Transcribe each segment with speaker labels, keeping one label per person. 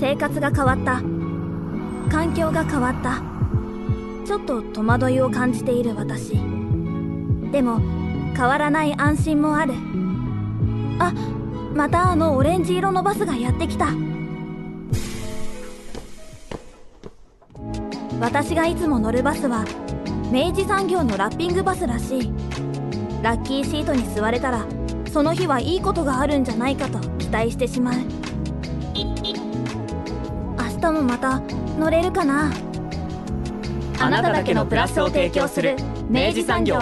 Speaker 1: 生活が変わった環境が変わったちょっと戸惑いを感じている私でも変わらない安心もあるあまたあのオレンジ色のバスがやってきた私がいつも乗るバスは明治産業のラッピングバスらしいラッキーシートに座れたらその日はいいことがあるんじゃないかと期待してしまうたもまた乗れるかな
Speaker 2: あ
Speaker 3: なただけのプラスを提供する明治産業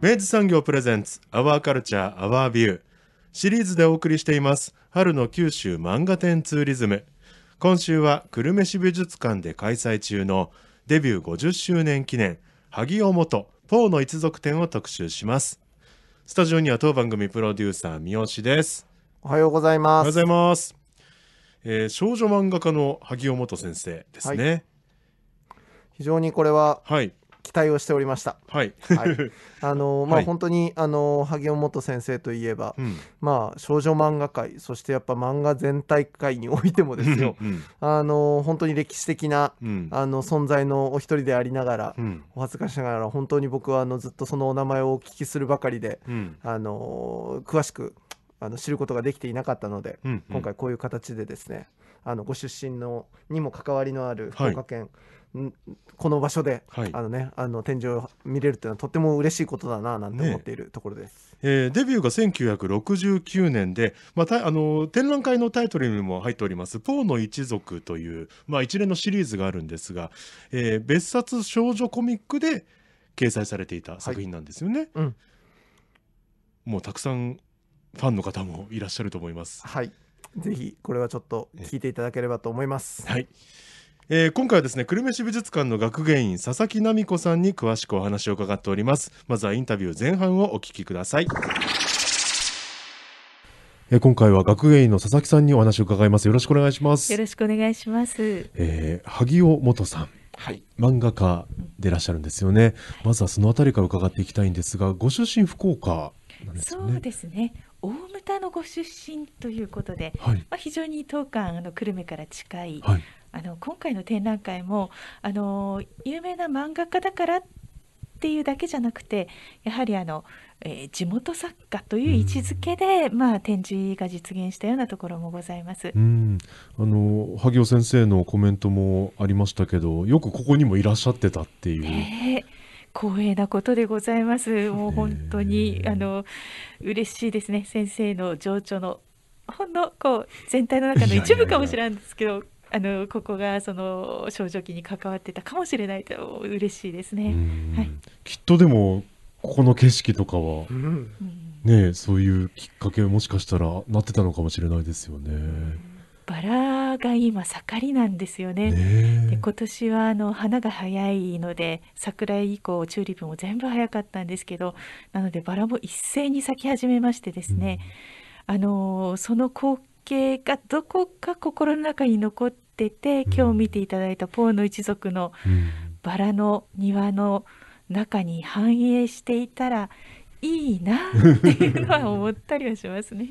Speaker 2: 明治産業プレゼンツアワーカルチャーアワービューシリーズでお送りしています春の九州漫画展ツーリズム今週は久留米市美術館で開催中のデビュー50周年記念萩尾元ポーの一族展を特集しますスタジオには当番組プロデューサー三好ですおはようございますおはようございますえー、少女漫画家の萩尾元先生ですね、はい、非常にこれは、はい、期待をしておりました。はい。はい、あのー、まあ、はい、本当
Speaker 4: にあのー、萩尾元先生といえば、うん、まあ少女漫画界、そしてやっぱ漫画全体界においてもですよ。うん、あのー、本当に歴史的な、うん、あの存在のお一人でありながら、お恥ずかしながら本当に僕はあのずっとそのお名前をお聞きするばかりで、あの詳しくあの知ることができていなかったので、うんうん、今回こういう形でですねあのご出身のにも関わりのある福岡県、はい、この場所で、はい、あのね、あの天井を見れるっていうのはとても嬉しいことだななんて思っているところです、
Speaker 2: ね、えー、デビューが1969年で、まあ、あの展覧会のタイトルにも入っております「ポーの一族」という、まあ、一連のシリーズがあるんですが、えー、別冊少女コミックで掲載されていた作品なんですよね。はいうん、もうたくさんファンの方もいらっしゃると思います。はい、ぜひこれはちょっと聞いていただければと思います。はいえー、今回はですね久留米市美術館の学芸員佐々木奈美子さんに詳しくお話を伺っておりますまずはインタビュー前半をお聞きください、えー、今回は学芸員の佐々木さんにお話を伺いますよろしくお願いしますよ
Speaker 1: ろしくお願いします、
Speaker 2: えー、萩尾元さんはい、漫画家でいらっしゃるんですよね、まずはそのあたりから伺っていきたいんですがご出身福岡、
Speaker 1: ね、そうですね大牟田のご出身ということで、はい、まあ、非常に当館あの久留米から近い、はい、あの今回の展覧会もあの有名な漫画家だからっていうだけじゃなくてやはりあの、えー、地元作家という位置づけで、うん、まあ、展示が実現したようなところもございます、うん、
Speaker 2: あの萩尾先生のコメントもありましたけどよくここにもいらっしゃってたってい
Speaker 1: う。光栄なことでございます。もう本当にあの嬉しいですね。先生の情緒のほんのこう全体の中の一部かもしれないんですけど。あのここがその少女期に関わってたかもしれないと嬉しいですね。はい、
Speaker 2: きっとでもここの景色とかは、うん、ねそういうきっかけもしかしたらなってたのかもしれないですよね。
Speaker 1: バラが今盛りなんですよね。ねで今年はあの花が早いので桜以降チューリップも全部早かったんですけどなのでバラも一斉に咲き始めましてですね、うん、あのその光景がどこか心の中に残ってて今日見ていただいたポーの一族のバラの庭の中に反映していたらいいなっていうのは思ったりはしますね。い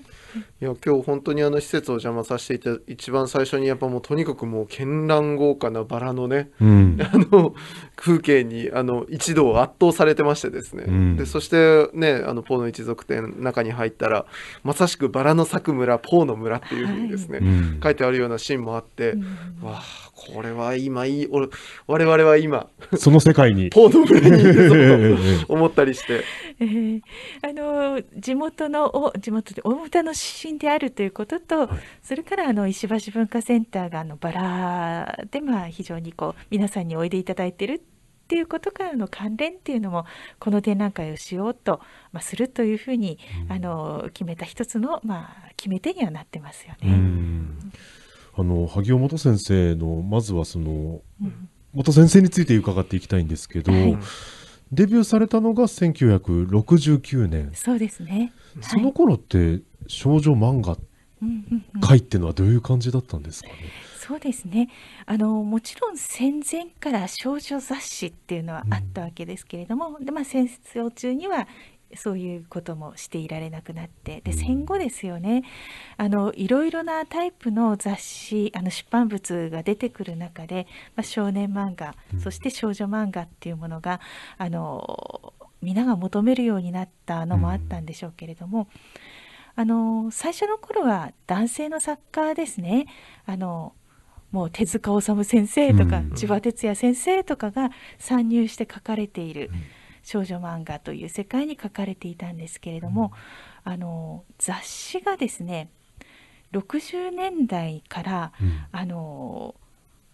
Speaker 4: や今日本当にあの施設を邪魔させていた一番最初にやっぱもうとにかくもう絢爛豪華なバラのね、うん、あの風景にあの一度圧倒されてましてですね、うん、でそしてねあのポーの一族展中に入ったらまさしくバラの咲く村ポーの村っていうふうにですね、はい、書いてあるようなシーンもあって、うん、わあこれは今いい、俺、我々は今、
Speaker 2: その世界に。ポートブレにいる
Speaker 4: と思ったりして。
Speaker 1: えー、あの、地元の、お地元で大牟田の出身であるということと、はい、それからあの、石橋文化センターがあの、バラで、まあ、非常にこう、皆さんにおいでいただいてるっていうことからの関連っていうのもこの展覧会をしようと、まあ、するというふうに、うん、あの決めた一つの、まあ、決め手にはなってますよ
Speaker 3: ね。
Speaker 2: あの萩尾元先生のまずはその、うん、元先生について伺っていきたいんですけど、デビューされたのが1969年そ
Speaker 1: うですね、はい、その
Speaker 2: 頃って少女漫画界っていうのはどういう感じだったんですかね、
Speaker 1: そうですねあのもちろん戦前から少女雑誌っていうのはあったわけですけれども、うん、でまあ、戦争中にはそういうこともしていられなくなってで戦後ですよねあのいろいろなタイプの雑誌あの出版物が出てくる中で、まあ、少年漫画そして少女漫画っていうものがあの皆が求めるようになったのもあったんでしょうけれども。あの最初の頃は男性の作家ですねあのもう手塚治虫先生とか、千葉哲也先生とかが参入して書かれている、少女漫画という世界に書かれていたんですけれども、うん、あの雑誌がですね60年代から、うん、あの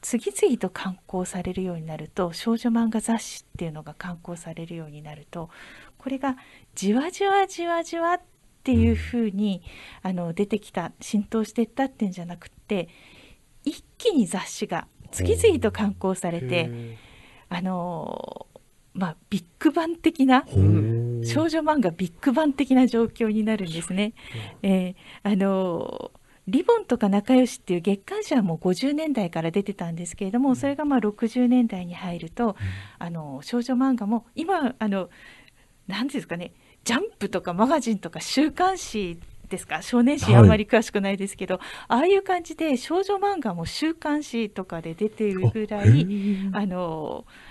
Speaker 1: 次々と刊行されるようになると少女漫画雑誌っていうのが刊行されるようになるとこれがじわじわじわじわっていうふうに、あの出てきた浸透していったっていうんじゃなくって一気に雑誌が次々と刊行されて、あのまあ、ビッグバン的な少女漫画ビッグバン的な状況になるんですね。えー、あのリボンとか仲良しっていう月刊誌はもう50年代から出てたんですけれどもそれがまあ60年代に入ると、あの少女漫画も今あの何ですかねジャンプとかマガジンとか週刊誌ですか少年誌あんまり詳しくないですけど、はい、ああいう感じで少女漫画も週刊誌とかで出ているぐらいあのー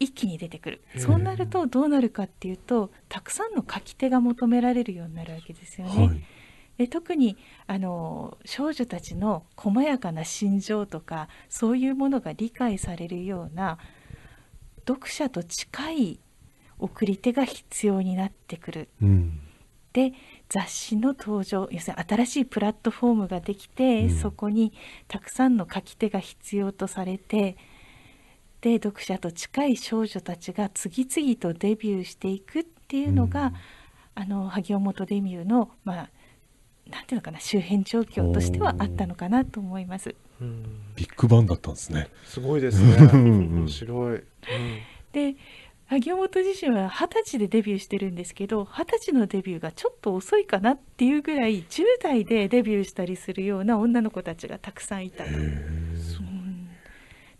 Speaker 1: 一気に出てくるそうなるとどうなるかっていうとたくさんの書き手が求められるようになるわけですよね。はいで特にあの少女たちの細やかな心情とかそういうものが理解されるような読者と近い送り手が必要になってくる。うん、で雑誌の登場要するに新しいプラットフォームができて、うん、そこにたくさんの書き手が必要とされてで読者と近い少女たちが次々とデビューしていくっていうのが、うん、あの萩尾元デビューのまあなんていうのかな周辺状況としてはあったのかなと思います。
Speaker 2: ビッグバンだったんですね。すごいですね。面白い。うん、
Speaker 1: で萩尾元自身は二十歳でデビューしてるんですけど二十歳のデビューがちょっと遅いかなっていうぐらい10代でデビューしたりするような女の子たちがたくさんいたと。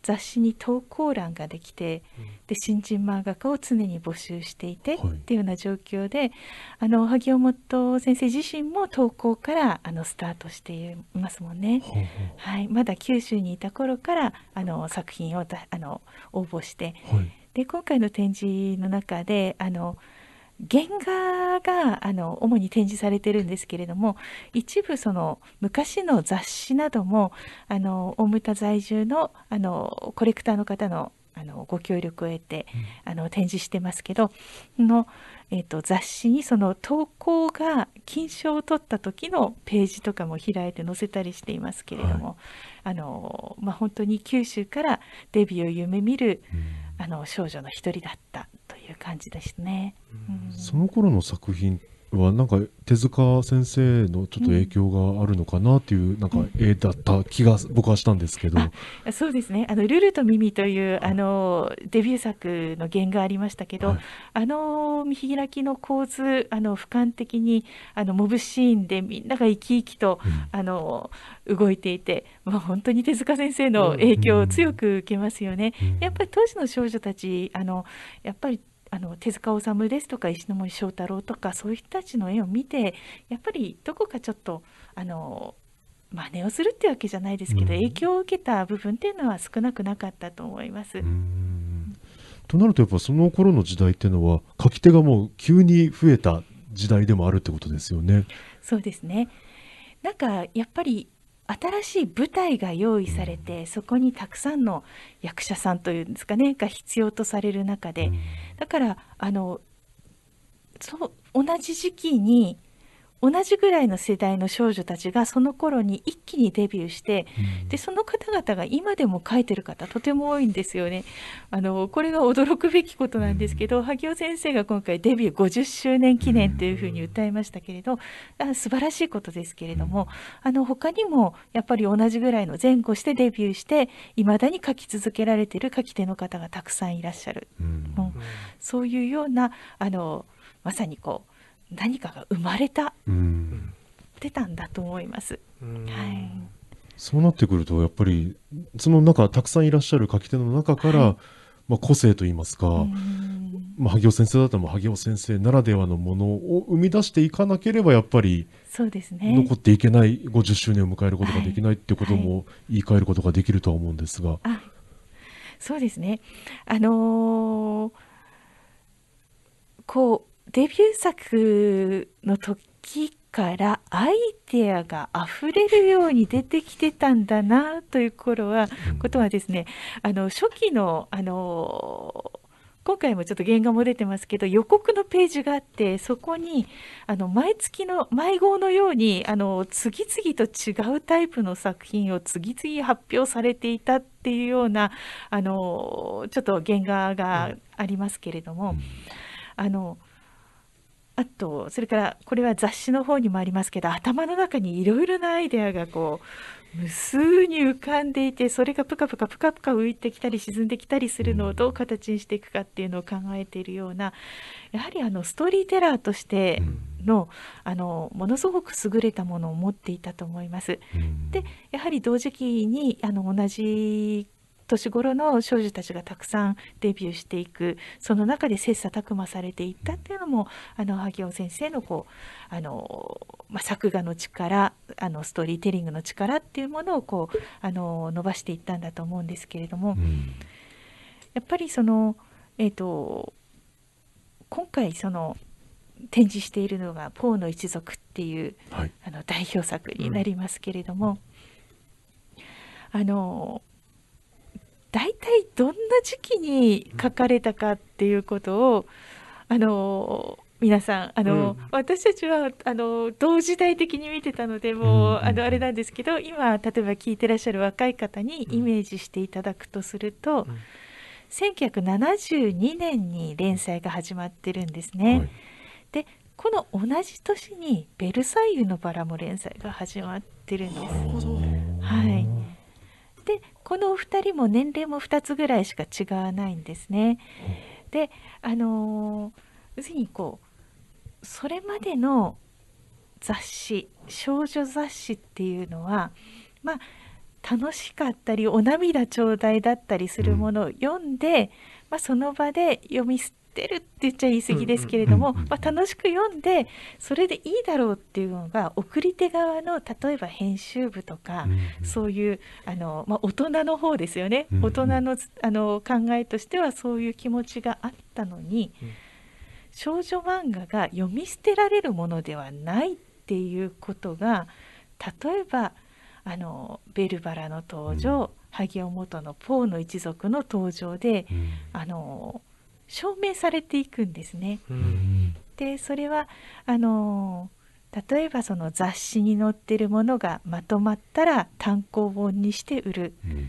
Speaker 1: 雑誌に投稿欄ができて、うん、で新人漫画家を常に募集していて、はい、っていうような状況であの萩尾本先生自身も投稿からあのスタートしていますもんね。はい、まだ九州にいた頃からあの作品をあの応募して、はい、で今回の展示の中であの「原画があの主に展示されてるんですけれども一部その昔の雑誌などもあの大牟田在住のあのコレクターの方のあのご協力を得て、あの展示してますけどの、えーと雑誌にその投稿が金賞を取った時のページとかも開いて載せたりしていますけれども、はい、あのまあ、本当に九州からデビューを夢見る、うんあの少女の一人だったという感じですね。うん、そ
Speaker 2: の頃の作品っはなんか手塚先生のちょっと影響があるのかなっていう、なんか絵だった気が僕はしたんですけど、
Speaker 1: あ そうですね「あのルルと耳」という、あのデビュー作の原画ありましたけど、はい、あの見開きの構図あの俯瞰的にあのモブシーンでみんなが生き生きと、うん、あの動いていて、まあ、本当に手塚先生の影響を強く受けますよね。うん、やっぱり当時の少女たちあのやっぱりあの手塚治虫ですとか石森章太郎とかそういう人たちの絵を見てやっぱりどこかちょっとあの真似をするっていうわけじゃないですけど、うん、影響を受けた部分っていうのは少なくなかったと思います。
Speaker 2: となるとやっぱその頃の時代っていうのは書き手がもう急に増えた時代でもあるってことですよね。
Speaker 1: そうですねなんかやっぱり新しい舞台が用意されて、そこにたくさんの役者さんというんですかねが必要とされる中で、だからあのそう同じ時期に同じぐらいの世代の少女たちがその頃に一気にデビューして、うん、でその方々が今でも書いてる方とても多いんですよね。あのこれが驚くべきことなんですけど、うん、萩尾先生が今回デビュー50周年記念というふうに訴えましたけれど、うん、素晴らしいことですけれども、あの他にもやっぱり同じぐらいの前後してデビューしていまだに書き続けられてる書き手の方がたくさんいらっしゃる、うんそういうようなあのまさにこう何かが生まれた、うん、出たんだと思います。はい
Speaker 2: そうなってくるとやっぱりその中たくさんいらっしゃる書き手の中から、はい、まあ、個性といいますか、まあ、萩尾先生だったら萩尾先生ならではのものを生み出していかなければやっぱり
Speaker 1: そうです、ね、残っ
Speaker 2: ていけない50周年を迎えることができないってことも言い換えることができるとは思うんですが。は
Speaker 1: いはい、そうですねあのー、こうデビュー作の時からアイデアが溢れるように出てきてたんだなという頃は、ことはですねあの初期のあの今回もちょっと原画も出てますけど予告のページがあってそこにあの毎月の毎号のようにあの次々と違うタイプの作品を次々発表されていたっていうようなあのちょっと原画がありますけれども、うん、あのあとそれからこれは雑誌の方にもありますけど頭の中にいろいろなアイデアがこう無数に浮かんでいてそれがプカプカプカプカ浮いてきたり沈んできたりするのをどう形にしていくかっていうのを考えているようなやはりあのストーリーテラーとしてのあのものすごく優れたものを持っていたと思います。でやはり同時期にあの同じ年頃の少女たちがたくさんデビューしていくその中で切磋琢磨されていったっていうのもあの萩尾先生のこうあの、まあ、作画の力あのストーリーテリングの力っていうものをこうあの伸ばしていったんだと思うんですけれども、うん、やっぱりその、えーと、今回その展示しているのが「ポーの一族」っていう、はい、あの代表作になりますけれども、うん、あの大体どんな時期に書かれたかっていうことを、あの皆さんあの、うん、私たちはあの同時代的に見てたのでもう、うん、あのあれなんですけど今例えば聞いてらっしゃる若い方にイメージしていただくとすると、うん、1972年に連載が始まってるんですね。はい、でこの同じ年に「ベルサイユのバラ」も連載が始まってるんです。はい、でこのお二人も年齢も2つぐらいしか違わないんですね。であの要するにこうそれまでの雑誌少女雑誌っていうのはまあ楽しかったりお涙頂戴だったりするものを読んで、うん、まあ、その場で読み捨してるって言っちゃ言い過ぎですけれども、まあ、楽しく読んでそれでいいだろうっていうのが送り手側の例えば編集部とか、うん、そういうあの、まあ、大人の方ですよね、うん、大人のあの考えとしてはそういう気持ちがあったのに、うん、少女漫画が読み捨てられるものではないっていうことが例えばあのベルバラの登場、萩尾元のポーの一族の登場で、あの証明されていくんですね。でそれはあの例えばその雑誌に載ってるものがまとまったら単行本にして売る、うん、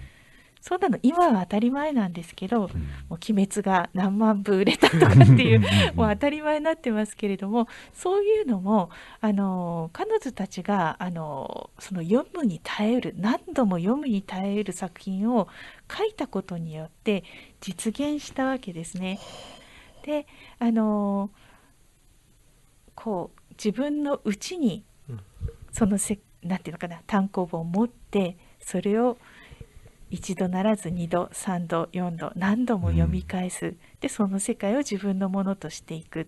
Speaker 1: そんなの今は当たり前なんですけど「うん、もう鬼滅」が何万部売れたとかっていうもう当たり前になってますけれどもそういうのもあの彼女たちがあのその読むに耐える何度も読むに耐える作品を書いたことによって実現したわけですね。であのこう自分のうちにそのせ何て言うのかな単行本を持ってそれを一度ならず二度三度四度何度も読み返す、うん、でその世界を自分のものとしていく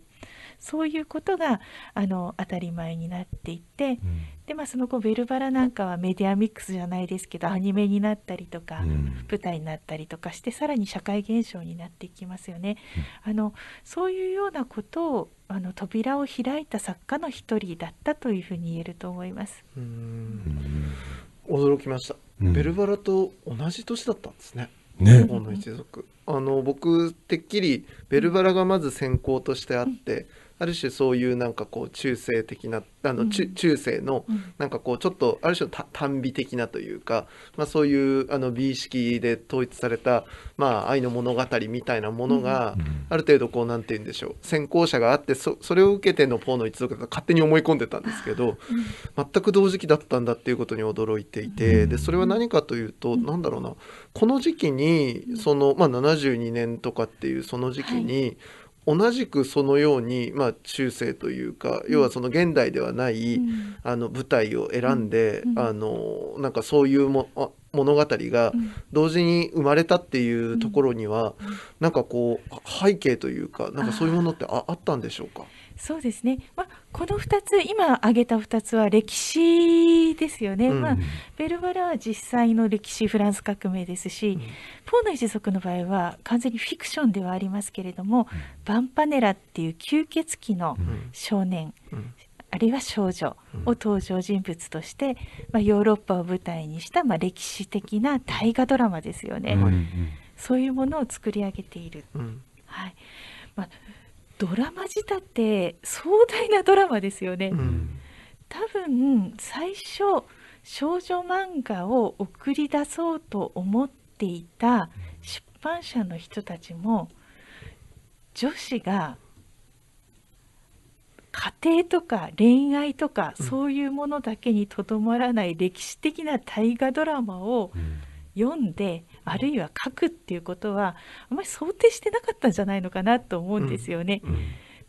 Speaker 1: そういうことがあの当たり前になっていって、うん、でまあ、その後「ベルバラ」なんかはメディアミックスじゃないですけどアニメになったりとか、うん、舞台になったりとかしてさらに社会現象になっていきますよね。あのそういうようなことをあの扉を開いた作家の一人だったというふうに言えると思います。うん
Speaker 4: 驚きました、うん、ベルバラと同じ年だったんですねね本の一族あの僕てっきりベルバラがまず先行としてあって、ある種そういうなんかこう中世的なあの、うん、中世のなんかこうちょっとある種の短美的なというか、まあ、そういうあの美意識で統一された、まあ、愛の物語みたいなものが、ある程度こうなんて言うんでしょう先行者があってそそれを受けてのポーの一族が勝手に思い込んでたんですけど、全く同時期だったんだっていうことに驚いていて、でそれは何かというと、何だろうなこの時期にその、まあ、72年とかっていうその時期に、はい同じくそのように、まあ、中世というか、要はその現代ではない、うん、あの舞台を選んで、うん、あのなんかそういうも物語が同時に生まれたっていうところには、うん、なんかこう背景というかなんかそういうものってああったんでしょうか
Speaker 1: そうですね、まあ、この2つ今挙げた2つは歴史ですよね、うん、まあ、ベルフラは実際の歴史フランス革命ですし、うん、ポーの一族の場合は完全にフィクションではありますけれども、うん、バンパネラっていう吸血鬼の少年、あるいは少女を登場人物として、まあ、ヨーロッパを舞台にした、まあ、歴史的な大河ドラマですよね、そういうものを作り上げている。はいまあドラマ仕立て壮大なドラマですよね、うん、多分最初少女漫画を送り出そうと思っていた出版社の人たちも女子が家庭とか恋愛とかそういうものだけにとどまらない歴史的な大河ドラマを読んであるいは書くっていうことはあまり想定してなかったんじゃないのかなと思うんですよね。うんうん、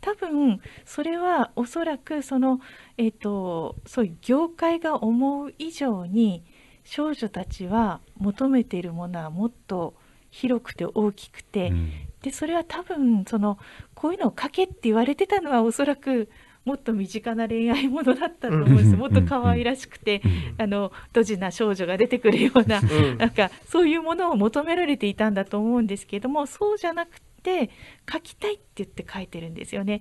Speaker 1: 多分それはおそらくその、えーと、とそういう業界が思う以上に少女たちは求めているものはもっと広くて大きくて、うん、でそれは多分そのこういうのを書けって言われてたのはおそらくもっと身近な恋愛ものだったと思うんですもっと可愛らしくて、あのドジな少女が出てくるような,、なんかそういうものを求められていたんだと思うんですけれどもそうじゃなくて。書きたいって言って書いてるんですよね。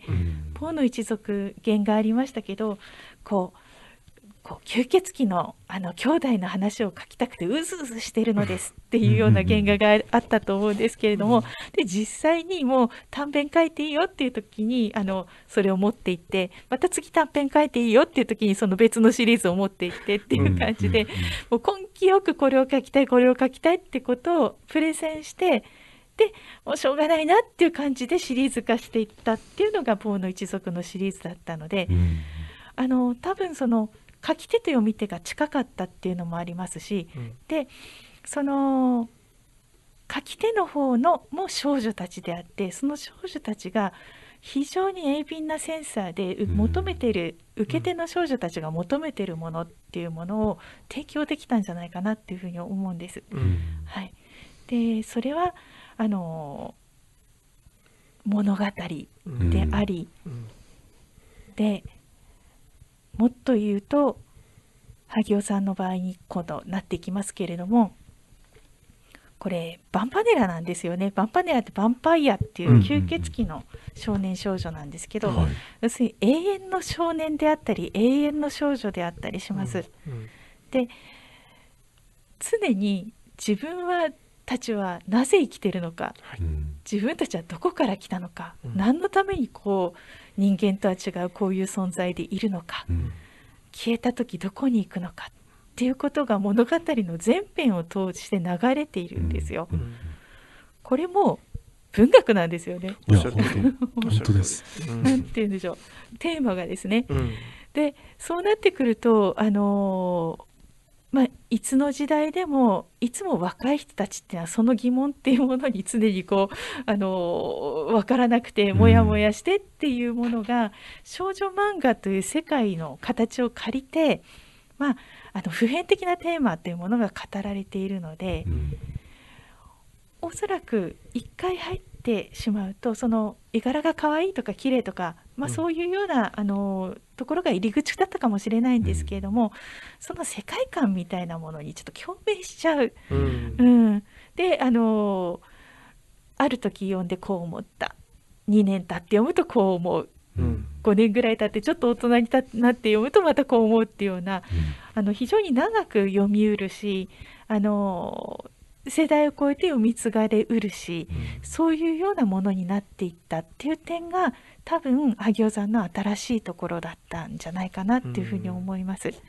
Speaker 1: ポーの一族言がありましたけどこうこう吸血鬼のあの兄弟の話を書きたくてうずうずしてるのですっていうような原画があったと思うんですけれども、で実際にもう短編書いていいよっていう時にあのそれを持っていってまた次短編書いていいよっていう時にその別のシリーズを持っていってっていう感じで、もう根気よくこれを書きたいこれを書きたいってことをプレゼンしてでもうしょうがないなっていう感じでシリーズ化していったっていうのが「ボーの一族」のシリーズだったので、あの多分その「書き手と読み手が近かったっていうのもありますし、うん、でその書き手の方のも少女たちであってその少女たちが非常に鋭敏なセンサーで求めてる、うん、受け手の少女たちが求めてるものっていうものを提供できたんじゃないかなっていうふうに思うんです。うん、はい、でそれはあの物語であり、うん、でもっと言うと萩尾さんの場合に今度なっていきますけれどもこれバンパネラなんですよねバンパネラってバンパイアっていう吸血鬼の少年少女なんですけど、うんうんうん、要するに永遠の少年であったり永遠の少女であったりします。うんうん、で常に自分はたちはなぜ生きてるのか、はい、自分たちはどこから来たのか、うん、何のためにこう人間とは違うこういう存在でいるのか、うん、消えた時どこに行くのかっていうことが物語の全編を通して流れているんですよ。うんうん、これも文学なんですよね。本当です。なんて言うんでしょう。テーマがですね。で、そうなってくると、あのーまあ、いつの時代でもいつも若い人たちっていうのはその疑問っていうものに常にこうあの分からなくてモヤモヤしてっていうものが、うん、少女漫画という世界の形を借りて、まあ、あの普遍的なテーマというものが語られているので、うん、おそらく一回入ってしまうとその絵柄が可愛いとか綺麗とか、まあ、そういうような、うん、あのところが入り口だったかもしれないんですけれども、うん、その世界観みたいなものにちょっと共鳴しちゃう。うん、うん、であのある時読んでこう思った2年経って読むとこう思う。うん、5年ぐらい経ってちょっと大人になって読むとまたこう思うっていうような、あの非常に長く読みうるしあの世代を超えて生み継がれうるし、うん、そういうようなものになっていったっていう点が多分萩尾さんの新しいところだったんじゃないかなっていうふうに思います。うん、本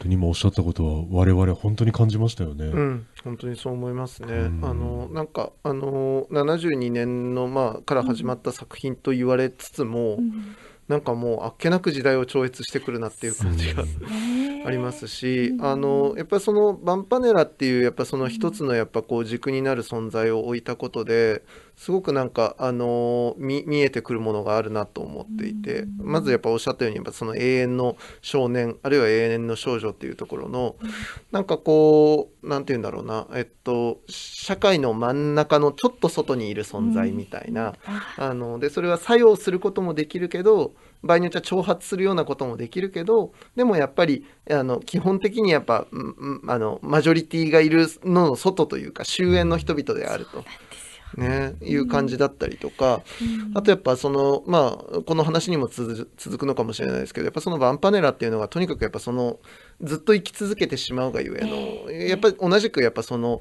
Speaker 2: 当に今おっしゃったことは我々本当に感じましたよね。う
Speaker 3: ん、
Speaker 4: 本当にそう思いますね。あのなんかあの72年のまあから始まった作品と言われつつも。うんなんかもうあっけなく時代を超越してくるなっていう感じが、ありますし、あのやっぱりそのバンパネラっていうやっぱその一つのやっぱこう軸になる存在を置いたことですごくなんか、あのー、見えてくるものがあるなと思っていて、まずやっぱおっしゃったようにその永遠の少年あるいは永遠の少女っていうところのなんかこう何て言うんだろうな、えっと、社会の真ん中のちょっと外にいる存在みたいな、あのでそれは作用することもできるけど場合によっては挑発するようなこともできるけどでもやっぱりあの基本的にやっぱあのマジョリティがいるのの外というか終焉の人々であると。ね、いう感じだったりとか、うん、あとやっぱその、まあ、この話にも続くのかもしれないですけど、やっぱそのバンパネラっていうのがとにかくやっぱその、ずっと生き続けてしまうがゆえの、えー、やっぱり同じくやっぱその、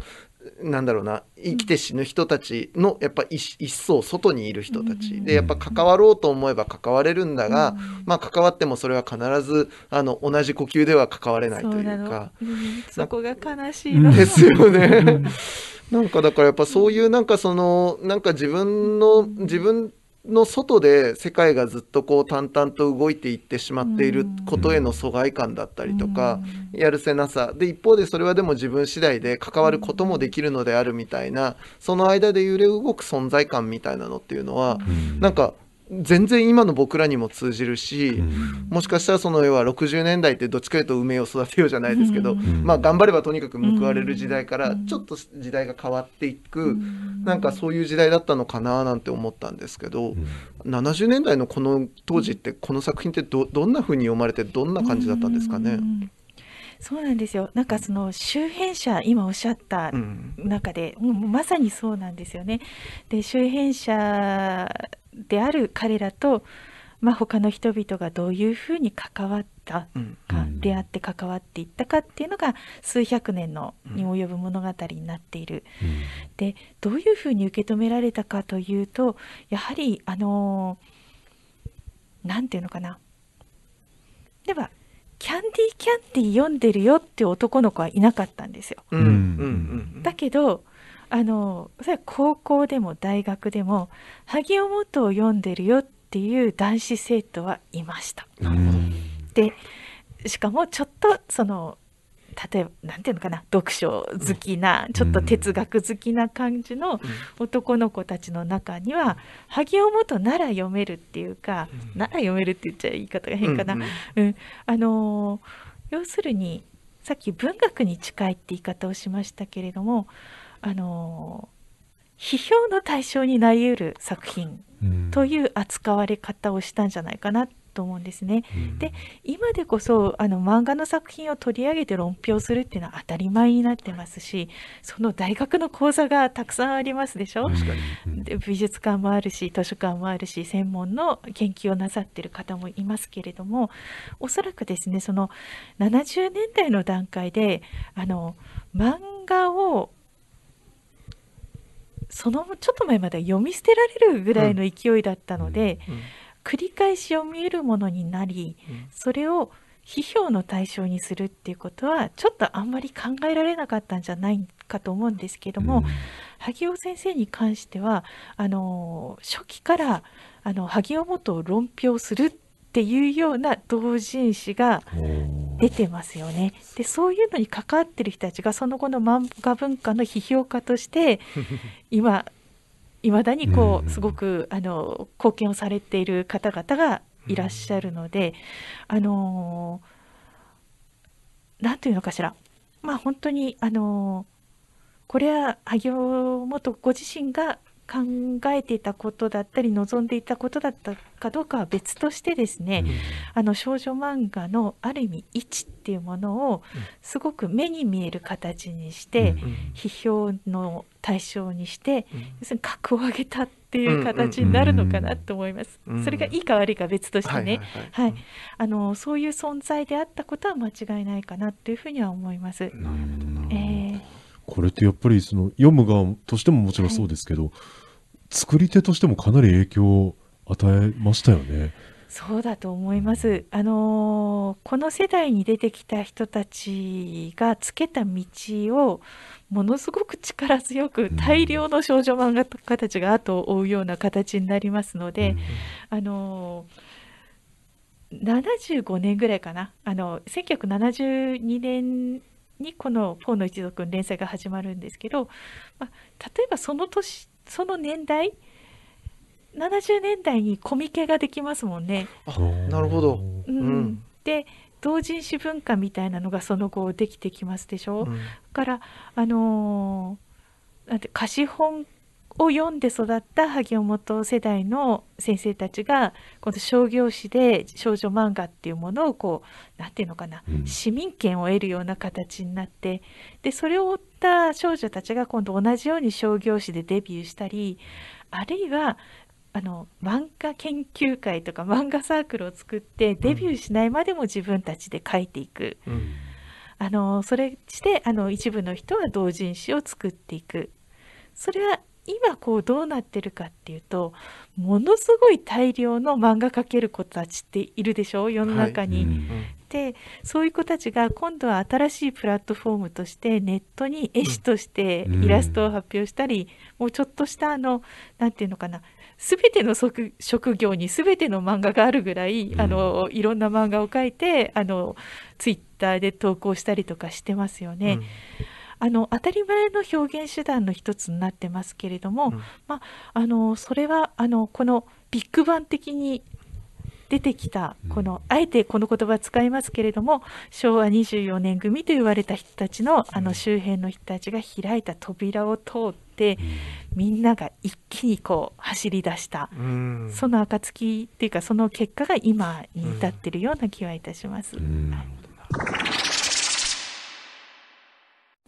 Speaker 4: なんだろうな生きて死ぬ人たちのやっぱ一一層外にいる人たちでやっぱ関わろうと思えば関われるんだが、まあ、関わってもそれは必ずあの同じ呼吸では関われないというか
Speaker 1: そこが悲しいですよね。
Speaker 4: なんかだからやっぱそういうなんかそのなんか自分の自分の外で世界がずっとこう淡々と動いていってしまっていることへの疎外感だったりとか、やるせなさで一方でそれはでも自分次第で関わることもできるのであるみたいなその間で揺れ動く存在感みたいなのっていうのは、なんか全然今の僕らにも通じるし、うん、もしかしたらその要は60年代ってどっちかというと梅を育てようじゃないですけど、うん、まあ頑張ればとにかく報われる時代からちょっと時代が変わっていく、うん、なんかそういう時代だったのかななんて思ったんですけど、うん、70年代のこの当時ってこの作品ってどんな風に読まれてどんな感じだったんですかね。うん
Speaker 1: そうなんですよなんかその周辺者今おっしゃった中で、うん、まさにそうなんですよね。で周辺者である彼らと、まあ、他の人々がどういうふうに関わったか、出会って関わっていったかっていうのが数百年のに及ぶ物語になっている。うんでどういうふうに受け止められたかというとやはりあの何て言うのかなではキャンディーキャンディー読んでるよって男の子はいなかったんですよ。うんうん、だけどあのそれは高校でも大学でも萩尾元を読んでるよっていう男子生徒はいました。でしかもちょっとその例えば何て言うのかな読書好きな、ちょっと哲学好きな感じの男の子たちの中には「萩尾元なら読める」っていうか「なら読める」って言っちゃ言い方が変かな。うんあの要するにさっき文学に近いって言い方をしましたけれどもあの批評の対象になりうる作品という扱われ方をしたんじゃないかなっと思うんですね。うん、で今でこそあの漫画の作品を取り上げて論評するっていうのは当たり前になってますしその大学の講座がたくさんありますでしょ。うん、で美術館もあるし図書館もあるし専門の研究をなさってる方もいますけれどもおそらくですねその70年代の段階であの漫画をそのちょっと前まで読み捨てられるぐらいの勢いだったので。うん繰り返しを見えるものになり、それを批評の対象にするっていうことはちょっとあんまり考えられなかったんじゃないかと思うんですけども、うん、萩尾先生に関してはあの初期からあの萩尾元を論評するっていうような同人誌が出てますよね。でそういうのに関わってる人たちがその後の漫画文化の批評家として 今いまだにこうすごくあの貢献をされている方々がいらっしゃるので、あの何て言うのかしらまあ本当にあのこれは萩尾元ご自身が考えていたことだったり望んでいたことだったかどうかは別としてですね、うん、あの少女漫画のある意味位置っていうものをすごく目に見える形にして、批評の対象にして、うん、要するに格を上げたっていう形になるのかなと思います。うんうんうん、それがいいか悪いか別としてね、はい、はいはい、あのそういう存在であったことは間違いないかなというふうには思います。なるほどえー、
Speaker 2: これってやっぱりその読む側としてももちろんそうですけど、はい作り手としてもかなり影響を与えましたよね。
Speaker 1: そうだと思います。あのこの世代に出てきた人たちがつけた道をものすごく力強く大量の少女漫画家たちが後を追うような形になりますので、うん、あの75年ぐらいかなあの1972年にこの「フーの一族」連載が始まるんですけど、まあ、例えばその年その年代70年代にコミケができますもんね。あなる
Speaker 4: ほど、うん、うん、
Speaker 1: で同人誌文化みたいなのがその後できてきますでしょ、うん、からあのー、なんて貸本を読んで育った萩尾元世代の先生たちがこの商業誌で少女漫画っていうものをこう何て言うのかな、市民権を得るような形になってでそれを追った少女たちが今度同じように商業誌でデビューしたりあるいはあの漫画研究会とか漫画サークルを作ってデビューしないまでも自分たちで書いていく。あのそれしてあの一部の人は同人誌を作っていくそれは今こうどうなってるかっていうとものすごい大量の漫画描ける子たちっているでしょ世の中に。はいうんそういう子たちが今度は新しいプラットフォームとしてネットに絵師としてイラストを発表したり、うん、もうちょっとしたあの何て言うのかな全ての職業に全ての漫画があるぐらい、あのいろんな漫画を描いてあのツイッターで投稿したりとかしてますよね。うんあの当たり前の表現手段の一つになってますけれども、うん、まあ、あのそれはあのこのビッグバン的に出てきたこの、あえてこの言葉使いますけれども昭和24年組と言われた人たちのあの周辺の人たちが開いた扉を通って、みんなが一気にこう走り出した、その暁っていうかその結果が今に至ってるような気はいたします。はい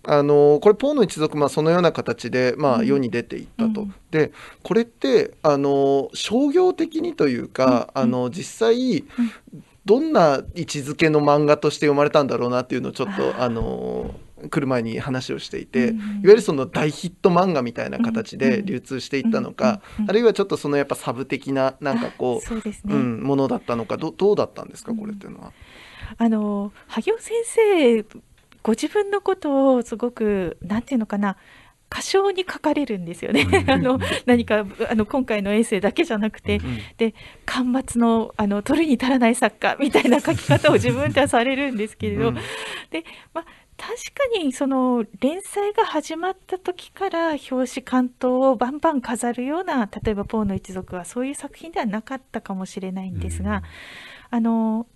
Speaker 4: あのこれポーの一族、まあ、そのような形で、まあ、世に出ていったと、うん、でこれってあの商業的にというか、うん、あの実際、どんな位置づけの漫画として読まれたんだろうなっていうのをちょっとあの来る前に話をしていて、いわゆるその大ヒット漫画みたいな形で流通していったのか、あるいはちょっとそのやっぱサブ的ななんかこう、ね、うん、ものだったのかどどうだ
Speaker 1: ったんですかこれっていうのは。あの萩尾先生ご自分のことをすごく何て言うのかな過小に書かれるんですよね。あの何かあの今回のエッセイだけじゃなくて、で間末のあの取るに足らない作家みたいな書き方を自分ではされるんですけれど、でま確かにその連載が始まった時から表紙関東をバンバン飾るような例えば「ポーの一族」はそういう作品ではなかったかもしれないんですが、あの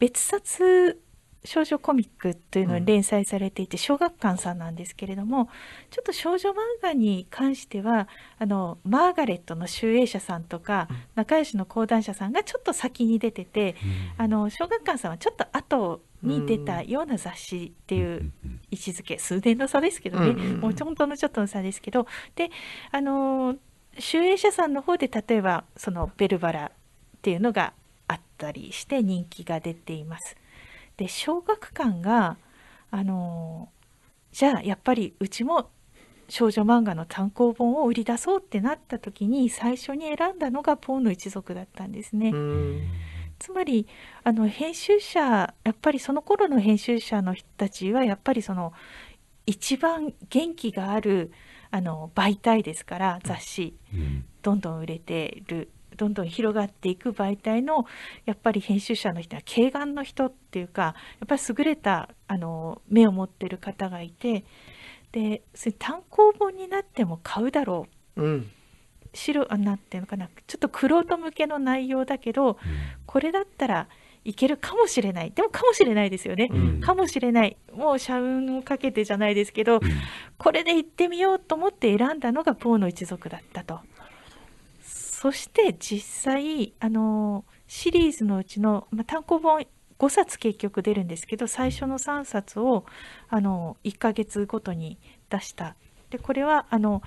Speaker 1: 別冊少女コミックというのを連載されていて、小学館さんなんですけれどもちょっと少女漫画に関してはあのマーガレットの集英社さんとか、仲良しの講談社さんがちょっと先に出てて、あの小学館さんはちょっと後に出たような雑誌っていう位置づけ数年の差ですけどね、もう本当のちょっとの差ですけどであの集英社さんの方で例えばその「ベルバラ」っていうのがあったりして人気が出ています。で小学館があのじゃあやっぱりうちも少女漫画の単行本を売り出そうってなった時に最初に選んだのがポーの一族だったんですね。つまりあの編集者やっぱりその頃の編集者の人たちはやっぱりその一番元気があるあの媒体ですから雑誌、どんどん売れてるどんどん広がっていく媒体のやっぱり編集者の人は軽眼の人っていうかやっぱり優れたあの目を持ってる方がいてでそれ単行本になっても買うだろう。うん白あなていうのかなちょっとクロー向けの内容だけど、うん、これだったらいけるかもしれないでもかもしれないですよね、うん、かもしれないもう社運をかけてじゃないですけど、うん、これで行ってみようと思って選んだのがポーの一族だったと。そして実際、あのシリーズのうちの、まあ、単行本5冊結局出るんですけど最初の3冊をあの1ヶ月ごとに出したでこれはあの、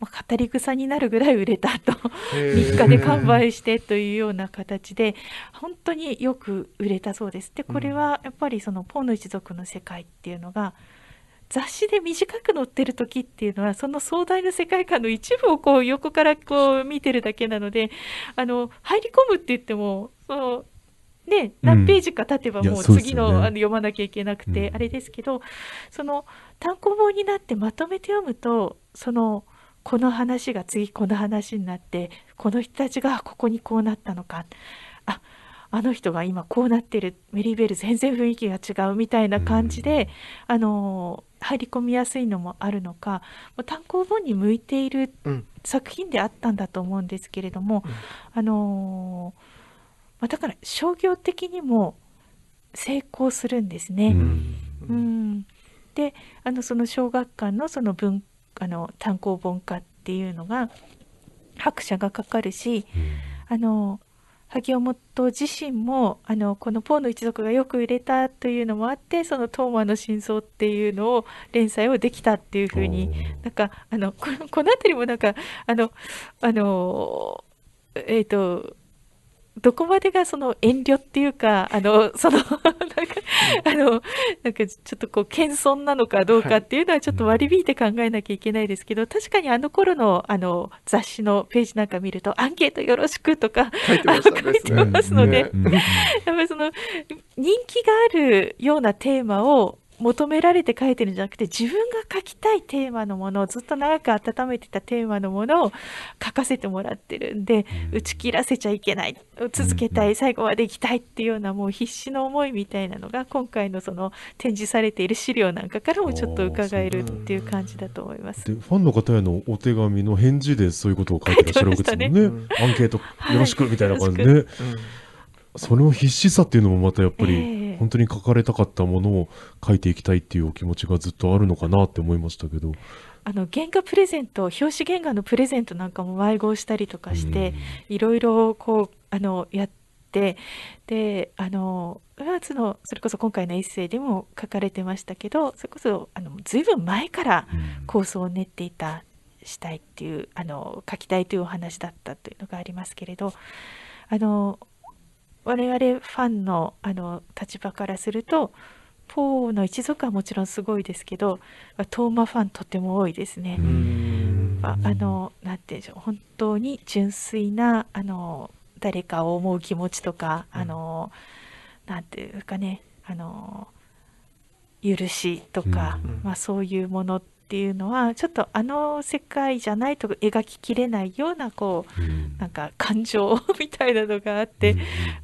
Speaker 1: まあ、語り草になるぐらい売れたと3日で完売してというような形で本当によく売れたそうです。でこれはやっぱりそのポーの一族の世界っていうのが雑誌で短く載ってる時っていうのはその壮大な世界観の一部をこう横からこう見てるだけなのであの入り込むって言ってもそのね、何ページか経てばもう次のあの読まなきゃいけなくて、あれですけど、その単行本になってまとめて読むとそのこの話が次この話になってこの人たちがここにこうなったのかああの人が今こうなってるメリーベル全然雰囲気が違うみたいな感じで、うん、あの入り込みやすいのもあるのか単行本に向いている作品であったんだと思うんですけれども、うん、あのまあ、だから商業的にも成功するんですね。うん、うんであのその小学館のその文あの単行本化っていうのが拍車がかかるし、うん、あの萩尾本自身もあのこのポーの一族がよく売れたというのもあってその「トーマの真相」っていうのを連載をできたっていうふうになんかあのこの辺りもなんかあのあのえっ、ー、とどこまでがその遠慮っていうか、あの、その、なんか、あの、なんかちょっとこう、謙遜なのかどうかっていうのはちょっと割り引いて考えなきゃいけないですけど、はい、確かにあの頃の、あの、雑誌のページなんか見ると、アンケートよろしくとか、書いてま、ね、ますので、ね、やっぱりその、人気があるようなテーマを、求められて書いてるんじゃなくて自分が書きたいテーマのものをずっと長く温めてたテーマのものを書かせてもらってるんで、打ち切らせちゃいけない続けたい最後までいきたいっていうようなもう必死の思いみたいなのが今回のその展示されている資料なんかからもちょっと伺えるっていう感じだと思います。
Speaker 2: でファンの方へのお手紙の返事でそういうことを書いてらっしゃるわけですもんね。アンケートよろしくみたいな感じで、ね。はいその必死さっていうのもまたやっぱり、本当に書かれたかったものを書いていきたいっていうお気持ちがずっとあるのかなって思いましたけど。
Speaker 1: あの原画プレゼント表紙原画のプレゼントなんかも迷子したりとかして、いろいろこうあのやってであの浦津のそれこそ今回のエッセイでも書かれてましたけどそれこそあの随分前から構想を練っていた、したいっていうあの書きたいというお話だったというのがありますけれどあの我々ファンのあの立場からするとポーの一族はもちろんすごいですけどトーマファンとても多いですね。あのなんていうんでしょう本当に純粋なあの誰かを思う気持ちとか、うん、あのなんていうかねあの許しとか、うんうん、まあ、そういうものっていうのはちょっとあの世界じゃないと描ききれないようなこう、なんか感情みたいなのがあって、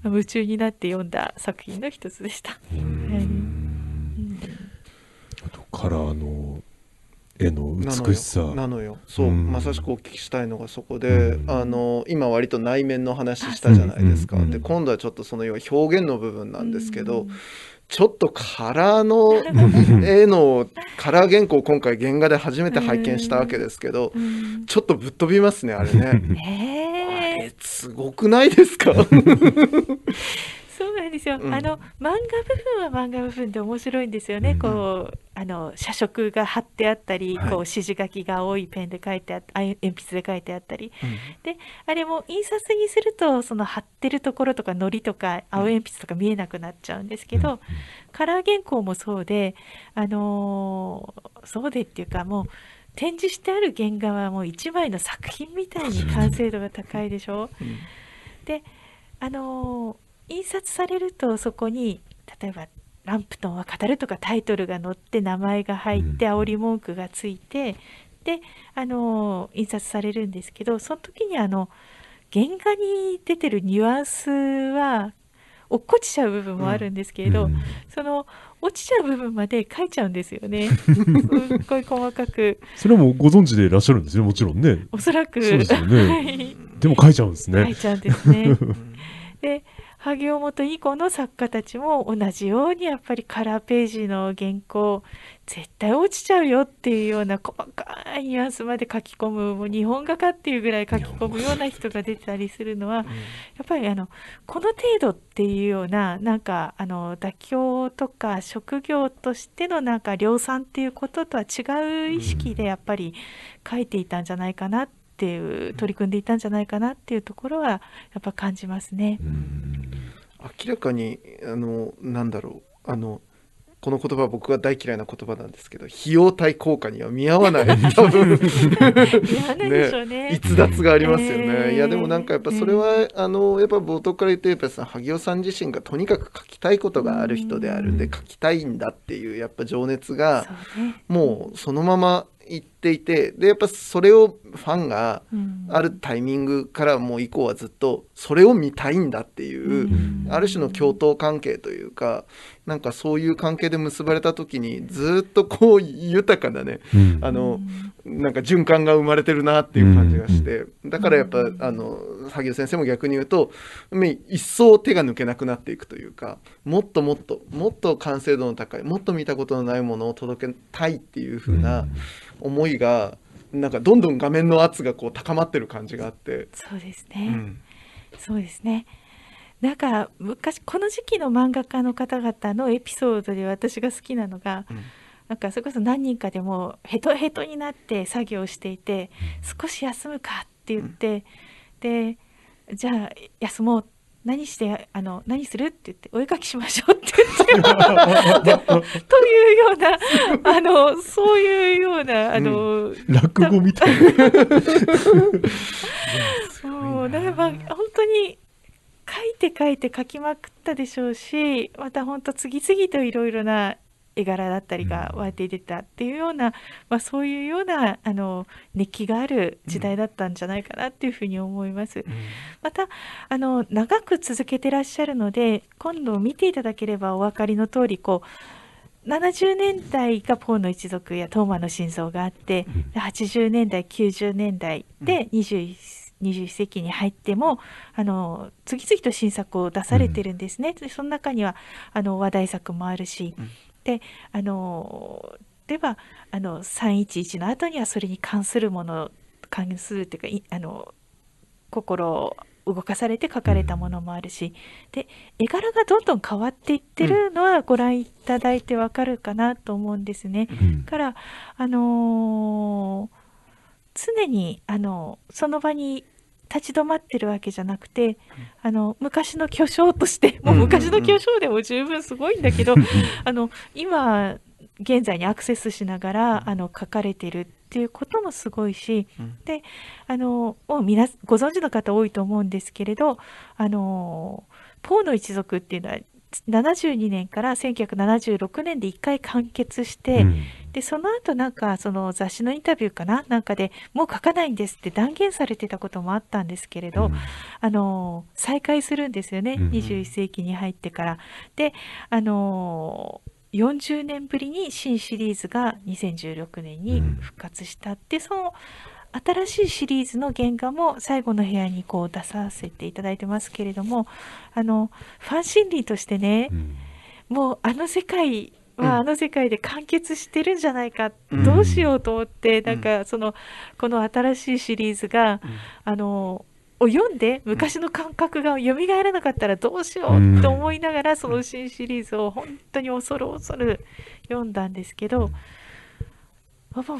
Speaker 1: 夢中になって読んだ作品の一つでした。うん、
Speaker 2: あとカラーの絵の美しさなのよそう、まさしくお
Speaker 4: 聞きしたいのがそこで、あの今割と内面の話したじゃないですか、で今度はちょっとその表現の部分なんですけど、ちょっと空の絵のカラー原稿を今回原画で初めて拝見したわけですけど、ちょっとぶっ飛びますねあれね。
Speaker 3: えー、あれす
Speaker 1: ごく
Speaker 4: ないですか んですよ、うん、あの
Speaker 1: 漫画部分は漫画部分で面白いんですよね、うん、こうあの社色が貼ってあったり、はい、こう指示書きが多いペンで書いてあった鉛筆で書いてあったり、うん、であれも印刷にするとその貼ってるところとかのりとか青鉛筆とか見えなくなっちゃうんですけど、カラー原稿もそうであのー、そうでっていうかもう展示してある原画はもう1枚の作品みたいに完成度が高いでしょ。であのー印刷されるとそこに例えば「ランプトンは語る」とかタイトルが載って名前が入って煽り文句がついて、であの印刷されるんですけどその時にあの原画に出てるニュアンスは落っこちちゃう部分もあるんですけれど、うんうん、その落ちちゃう部分まで書いちゃうんですよねすっごい細かく
Speaker 2: それもご存知でいらっしゃるんですね、もちろんね
Speaker 1: おそらくそうですよね、
Speaker 2: でも書いちゃうんですね書いちゃうんですね
Speaker 1: で萩尾本以降の作家たちも同じようにやっぱりカラーページの原稿絶対落ちちゃうよっていうような細かいニュアンスまで書き込むもう日本画家っていうぐらい書き込むような人が出てたりするのは、やっぱりあのこの程度っていうようななんかあの妥協とか職業としてのなんか量産っていうこととは違う意識でやっぱり書いていたんじゃないかなってっていう取り組んでいたんじゃないかなっていうところはやっぱ感じますね。
Speaker 4: 明らかにあのなんだろうあのこの言葉僕が大嫌いな言葉なんですけど費用対効果には見合わない 多分ね、逸脱がありますよね、えー、いやでもなんかやっぱそれは、えー、あのやっぱ冒頭から言ってやっぱさ萩尾さん自身がとにかく書きたいことがある人であるんで、うん、書きたいんだっていうやっぱ情熱が、ね、もうそのままいってていてでやっぱそれをファンがあるタイミングからもう以降はずっとそれを見たいんだっていうある種の共闘関係というかなんかそういう関係で結ばれた時にずっとこう豊かなね、うん、あのなんか循環が生まれてるなっていう感じがして、だからやっぱあの萩生先生も逆に言うと一層手が抜けなくなっていくというかもっともっともっと完成度の高いもっと見たことのないものを届けたいっていう風な思いいがなんかどんどん画面の圧がこう高まってる感じがあってそうですね、うん、
Speaker 1: そうですねなんか昔この時期の漫画家の方々のエピソードで私が好きなのが、うん、なんかそれこそ何人かでもヘトヘトになって作業していて少し休むかって言って、うん、でじゃあ休もうって何してあの何するって言ってお絵描きしましょうって言って というようなあのそういうようなあの、うん、落語みたいな。そうだから本当に書いて書いて書きまくったでしょうしまた本当次々といろいろな絵柄だったりが湧いて出たっていうような、うん、まあ、そういうようなあの熱気がある時代だったんじゃないかなっていうふうに思います。うん、またあの長く続けてらっしゃるので今度見ていただければお分かりの通りこう70年代がポーの一族やトーマの心臓があって80年代90年代で21世うん21世紀に入ってもあの次々と新作を出されてるんですね。うん、その中にはあの話題作もあるし、うであのではあの311の後にはそれに関するもの関するというかあの心を動かされて書かれたものもあるし、で絵柄がどんどん変わっていってるのはご覧いただいてわかるかなと思うんですね。うん、からあのー、常にあのその場に立ち止まってるわけじゃなくて、あの昔の巨匠としてもう昔の巨匠でも十分すごいんだけど、あの今現在にアクセスしながらあの書かれてるっていうこともすごいし、であのもう皆ご存知の方多いと思うんですけれどあのポーの一族っていうのは72年から1976年で一回完結して、うんで、その後なんか、その雑誌のインタビューかななんかでもう書かないんですって断言されてたこともあったんですけれど、うん、あの、再開するんですよね。うん、21世紀に入ってから。で、あの、40年ぶりに新シリーズが2016年に復活したって、うん、その新しいシリーズの原画も最後の部屋にこう出させていただいてますけれどもあのファン心理としてね、うん、もうあの世界はあの世界で完結してるんじゃないか、うん、どうしようと思って、なんかそのこの新しいシリーズが、あのを読んで昔の感覚が蘇らなかったらどうしようと思いながら、その新シリーズを本当に恐る恐る読んだんですけど、不思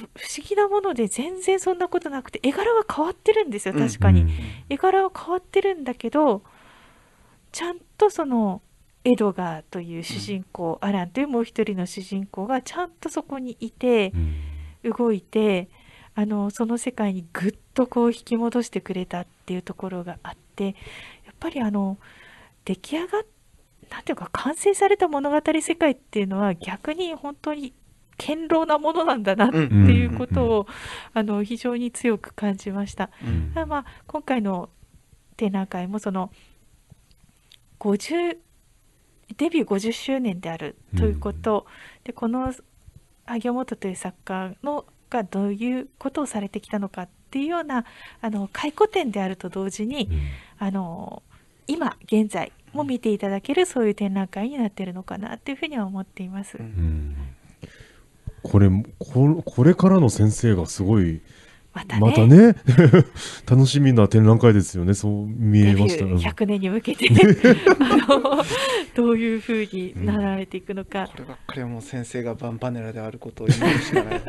Speaker 1: 議なもので全然そんなことなくて絵柄は変わってるんですよ確かに、絵柄は変わってるんだけどちゃんとそのエドガーという主人公、うん、アランというもう一人の主人公がちゃんとそこにいて、動いてあのその世界にぐっとこう引き戻してくれたっていうところがあってやっぱりあの出来上がなんていうか完成された物語世界っていうのは逆に本当に堅牢なものなんだなっていうことを、あの非常に強く感じました。うん、まあ今回の展覧会もその50デビュー50周年であるということ、うん、でこの萩尾元という作家のがどういうことをされてきたのかっていうようなあの回顧展であると同時に、うん、あの今現在も見ていただけるそういう展覧会になってるのかなというふうには思っています。うん、
Speaker 2: これここれからの先生がすごいまたねまたね 楽しみな展覧会ですよねそう見えました100
Speaker 1: 年に向けて あのどういうふうになられていくのか、うん、こればっ
Speaker 4: かりはもう先生がバンパネラであることを祈るしかない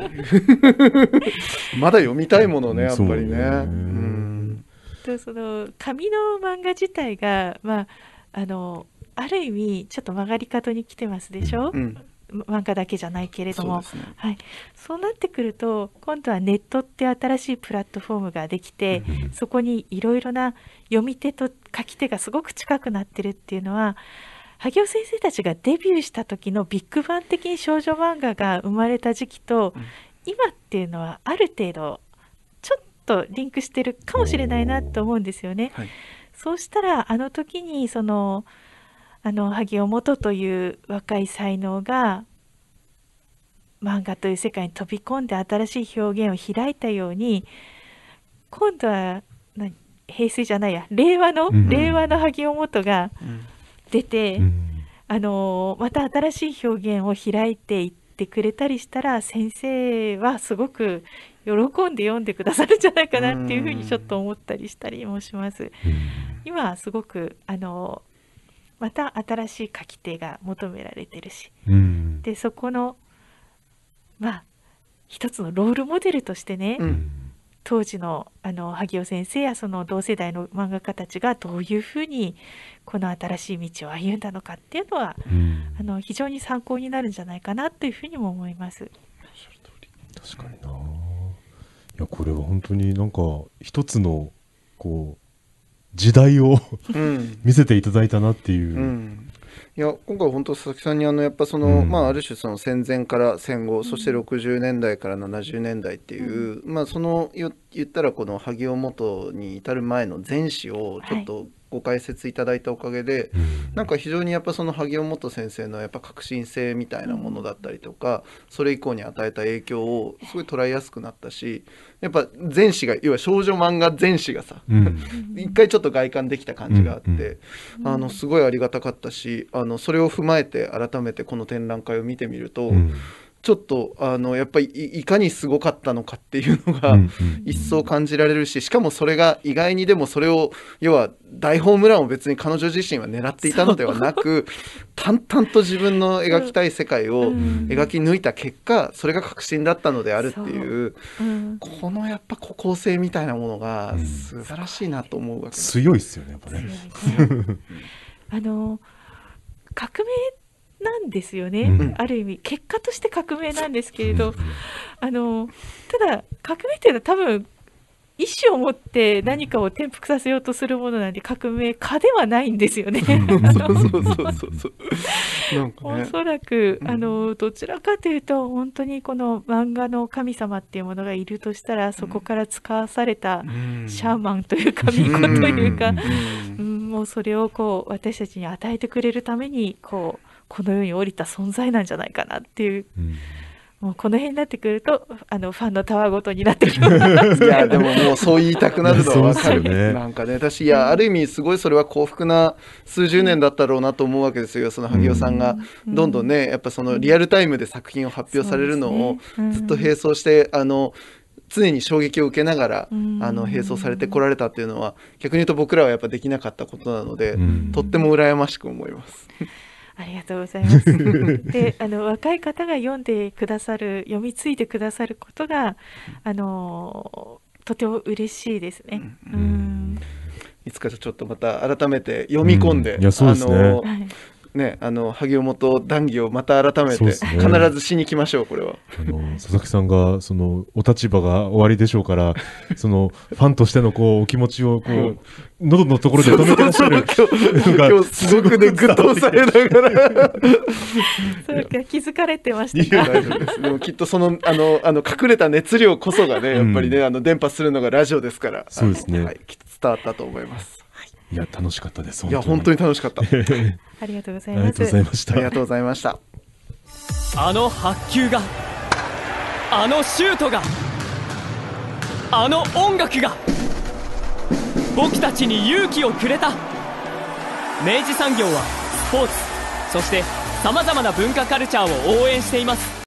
Speaker 4: まだ読みたいものねやっぱりね。うん
Speaker 1: とその紙の漫画自体が、まあ、あのある意味ちょっと曲がり角に来てますでしょ、うん漫画だけじゃないけれどもそう、ね,、はい、そうなってくると今度はネットって新しいプラットフォームができてそこにいろいろな読み手と書き手がすごく近くなってるっていうのは萩尾先生たちがデビューした時のビッグバン的に少女漫画が生まれた時期と、今っていうのはある程度ちょっとリンクしてるかもしれないなと思うんですよね。はい、そうしたらあの時にそのあの萩尾元という若い才能が漫画という世界に飛び込んで新しい表現を開いたように今度は平成じゃないや令和の、うん、令和の萩尾元が出て、うん、あのまた新しい表現を開いていってくれたりしたら先生はすごく喜んで読んでくださるんじゃないかなっていうふうにちょっと思ったりしたりもします。今すごくあのまた新しい書き手が求められてるし、うん、でそこのまあ一つのロールモデルとしてね、うん、当時のあの萩尾先生やその同世代の漫画家たちがどういうふうにこの新しい道を歩んだのかっていうのは、うん、あの非常に参考になるんじゃないかなというふうにも思います。
Speaker 2: 確かにないやこれは本当になんか一つのこう時代をうん、見せていただいたなっていう。う
Speaker 3: ん
Speaker 4: いや今回本当佐々木さんにあのやっぱその、うん、まあある種その戦前から戦後、そして60年代から70年代っていう、うん、まあその言ったらこの萩尾元に至る前の前史をちょっと、はいご解説いただいたおかげで、うん、なんか非常にやっぱその萩尾元先生のやっぱ革新性みたいなものだったりとかそれ以降に与えた影響をすごい捉えやすくなったしやっぱ全史が要は少女漫画全史がさ、うん、一回ちょっと外観できた感じがあって、うん、あのすごいありがたかったしあのそれを踏まえて改めてこの展覧会を見てみると、ちょっとあのやっぱりいかにすごかったのかっていうのが一層感じられるししかもそれが意外にでもそれを要は大ホームランを別に彼女自身は狙っていたのではなく淡々と自分の描きたい世界を描き抜いた結果、それが確信だったのであるっていう、うん、このやっぱ個高性みたいなものが素
Speaker 1: 晴らしいなと思うわけです、うん、強いっすよねやっぱね。あの革命なんですよね、うん、ある意味結果として革命なんですけれど、うん、あのただ革命っていうのは多分意思を持って何かを転覆させようとするものなんで革命家ではないんですよね。おそらくあのどちらかというと本当にこの漫画の神様っていうものがいるとしたらそこから使わされたシャーマンというか巫女というか、うん、もうそれをこう私たちに与えてくれるためにこう。この世に降りた存在なんじゃないかなっていう、うん、もうこの辺になってくるとあのファンのたわごとになってきますいやでももうそう言いたくなるのは分
Speaker 4: かる、ね、なんかね私いやある意味すごいそれは幸福な数十年だったろうなと思うわけですよその萩尾さんがどんどんねやっぱそのリアルタイムで作品を発表されるのをずっと並走してあの常に衝撃を受けながら、あの並走されてこられたっていうのは逆に言うと僕らはやっぱできなかったことなので、とっても羨ましく思います。
Speaker 1: ありがとうございます。で、あの若い方が読んでくださる、読み継いてくださることが、あのとても嬉しいですね。うん。
Speaker 4: いつかちょっとまた改めて読み込んで、うん、ね、あの、ね、あの萩尾元談義をまた改めて、ね、必ずしに来ましょうこれはあ
Speaker 3: の
Speaker 2: 佐々木さんがそのお立場が終わりでしょうから そのファンとしてのこうお気持ちをこう、うん喉のところで止めてらっしゃる今日すごくねぐっと押されながら
Speaker 1: そうか気づかれてましたか
Speaker 2: でもきっとその
Speaker 4: あのあの隠れた熱量こそがねやっぱりね、うん、あの伝播するのがラジオですからそうですね、はい、きっと伝わったと思いますいや楽しかったで
Speaker 2: すいや本当に楽しかった あ
Speaker 1: りがとうございますありがとうございましたありがと
Speaker 4: うございました
Speaker 1: あの発球が
Speaker 4: あのシュートがあの音楽が僕たちに勇気をくれた明治産業はスポーツ
Speaker 3: そしてさまざまな文化カルチャーを応援しています